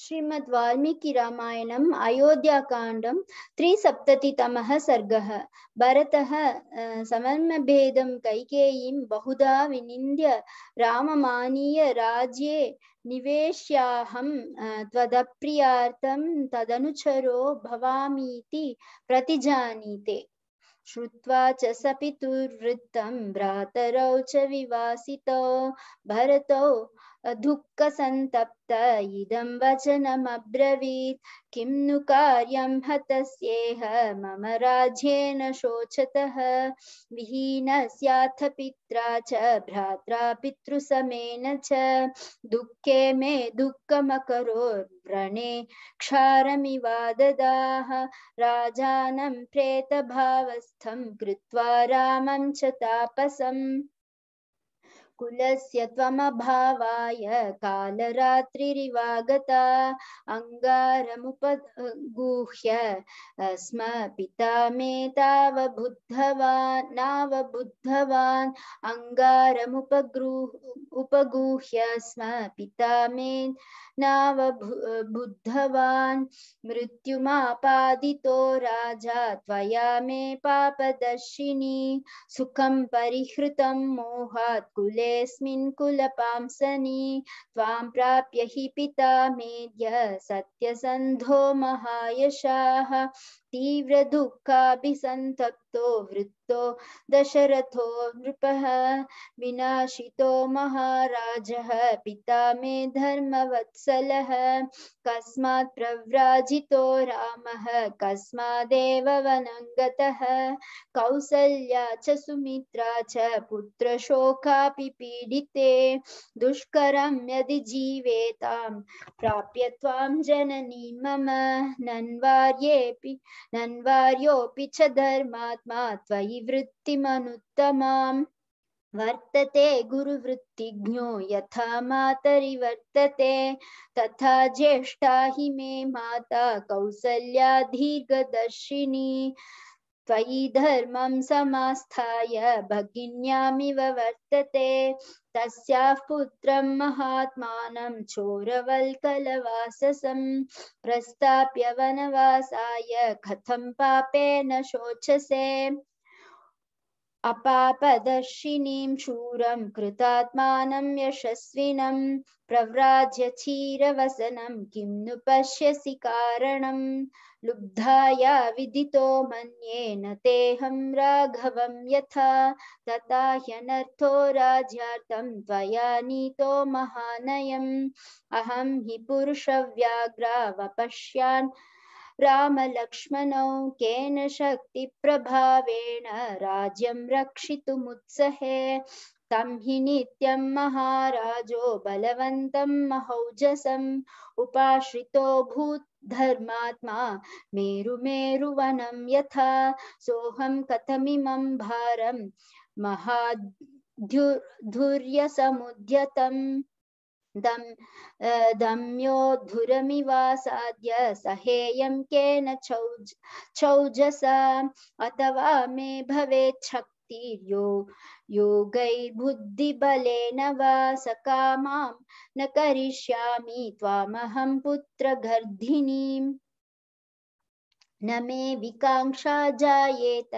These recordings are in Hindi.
श्रीमद् वाल्मीकि रामायणम् अयोध्याकाण्डं त्रिसप्ततितमः सर्गः भरतः समर्मभेदं कैकेयीं बहुधा विनिन्द्य राममानीय राज्ये निवेश्याहं त्वदप्रियार्थं तदनुचरो भवामीति प्रतिजानीते श्रुत्वा च सपितुर्वृत्तं भ्रातरौ च विवासितौ भरतौ दुःखसन्तप्त इदं अब्रवीत किं नु कार्यं हतस्येह मम राज्येन शोचतः विहीनस्याथ पित्रा च भ्रात्रा पितृसमेन च दुःखे मे दुःखमकरोर्व्रणे क्षारमिवाददाः राजानं प्रेतभावस्थं कृत्वा रामं च तापसम् कुलस्य त्वमभावाय कालरात्रिरिवागता अङ्गारमुपगूह्य स्म पिता मे तावबुद्धवान् नावबुद्धवान् अङ्गारमुपगृह उपगूह्य स्म पिता मे नावबुद्धवान् मृत्युमापादितो राजा त्वया मे पापदर्शिनी सुखं परिहृतं मोहात् कुले कुलेऽस्मिन् त्वां प्राप्य हि पिता मेद्य सत्यसन्धो महायशाः तीव्र तीव्रदुःखाभिसन्तप्तो वृत्तो दशरथो नृपः विनाशितो महाराजः पिता मे धर्मवत्सलः कस्मात् प्रव्राजितो रामः कस्मादेव वनङ्गतः कौसल्या च सुमित्रा च पुत्रशोकापि पीडिते दुष्करं यदि जीवेतां प्राप्य त्वां जननी मम नन्वार्येऽपि नन्वार्योऽपि च धर्मात्मा त्वयि वृत्तिमनुत्तमाम् वर्तते गुरुवृत्तिज्ञो यथा मातरि वर्तते तथा ज्येष्ठा हि मे माता कौसल्या त्वयि धर्मं समास्थाय भगिन्यामिव वर्तते तस्याः पुत्रं महात्मानं चोरवल्कलवाससं प्रस्ताप्य वनवासाय कथं पापेन शोचसे अपापदर्शिनी शूरम कृतात्मा यशस्वीन प्रव्राज्य क्षीर वसनम कि पश्यसी कारण लुब्धाया विदि मे नेहम राघव यथा तथा ह्यनर्थो राज्यार्थं त्वया नीतो महानयम् अहं हि पुरुषव्याघ्रावपश्यान् राम रामलक्ष्मणौ केन शक्ति शक्तिप्रभावेण राज्यं रक्षितुमुत्सहे तम हि नित्यं महाराजो बलवन्तं महौजसम् उपाश्रितो भूत् धर्मात्मा मेरुमेरुवनं यथा सोऽहं कथमिमं भारं महाधुर्यसमुद्यतम् दम दम्योद्धुरमिवासाद्य सहेयं केन चौज चौजसा अथवा मे भवेच्छक्तिर्यो योगैर्बुद्धिबलेन वा सकामां न करिष्यामि त्वामहं पुत्रगर्धिनीम् न मे विकाङ्क्षा जायेत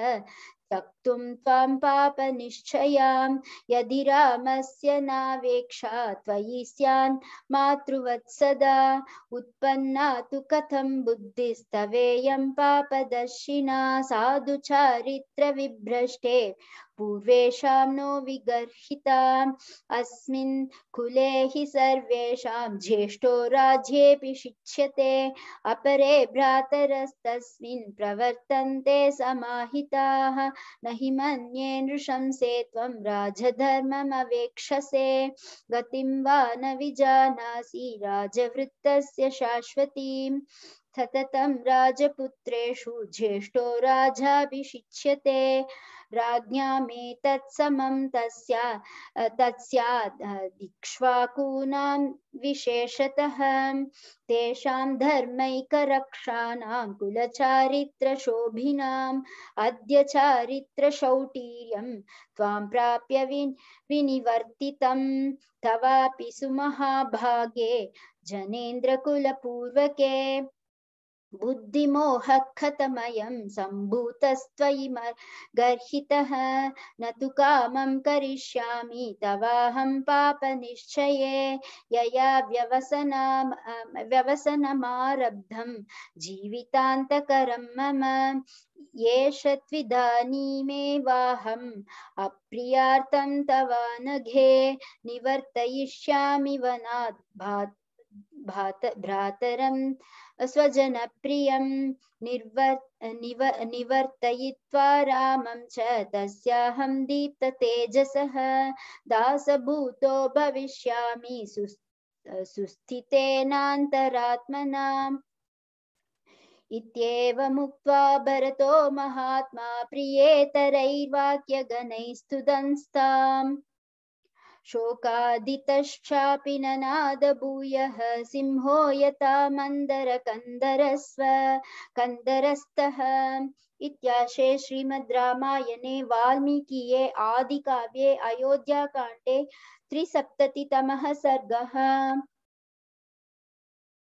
वक्तुं त्वां पापनिश्चयां यदि रामस्य नावेक्षा त्वयि स्यान् मातृवत्सदा उत्पन्ना तु कथं बुद्धिस्तवेयं पापदर्शिना साधुचारित्रविभ्रष्टे पूर्वेषां नो विगर्हिताम् अस्मिन् कुले हि सर्वेषां ज्येष्ठो राज्येऽपि शिक्ष्यते अपरे भ्रातरस्तस्मिन् प्रवर्तन्ते समाहिताः न हि मन्ये नृशंसे त्वं राजधर्ममवेक्षसे गतिं वा न विजानासि राजवृत्तस्य शाश्वतीम् सततं राजपुत्रेषु ज्येष्ठो राजाभिषिच्यते राज्ञामेतत्समं तस्या तस्या दिक्ष्वाकूनां विशेषतः तेषां धर्मैकरक्षाणां कुलचारित्रशोभिनाम् अद्य चारित्रशौटीर्यं त्वां प्राप्य विन् विनिवर्तितं तवापि सुमहाभागे जनेन्द्रकुलपूर्वके बुद्धिमोहखतमयं सम्भूतस्त्वयि गर्हितः न तु कामं करिष्यामि तवाहं पापनिश्चये यया व्यवसना व्यवसनमारब्धं जीवितान्तकरं मम एष त्विदानीमेवाहम् अप्रियार्थं तवानघे निवर्तयिष्यामि वनात् भात् भ्रातर स्वजन प्रिय निर्वर् निव दीप्त तेजस दास भूत दीप्ततेजसः दासभूतो भविष्यामि महात्मा सुस्थितेनान्तरात्मनाम् इत्येवमुक्त्वा भरतो महात्मा शोकादितश्चापि ननादभूयः सिंहो यथा मन्दरकन्दरस्व कन्दरस्तः इत्याशे श्रीमद् रामायणे वाल्मीकिये आदिकाव्ये अयोध्याकाण्डे त्रिसप्ततितमः सर्गः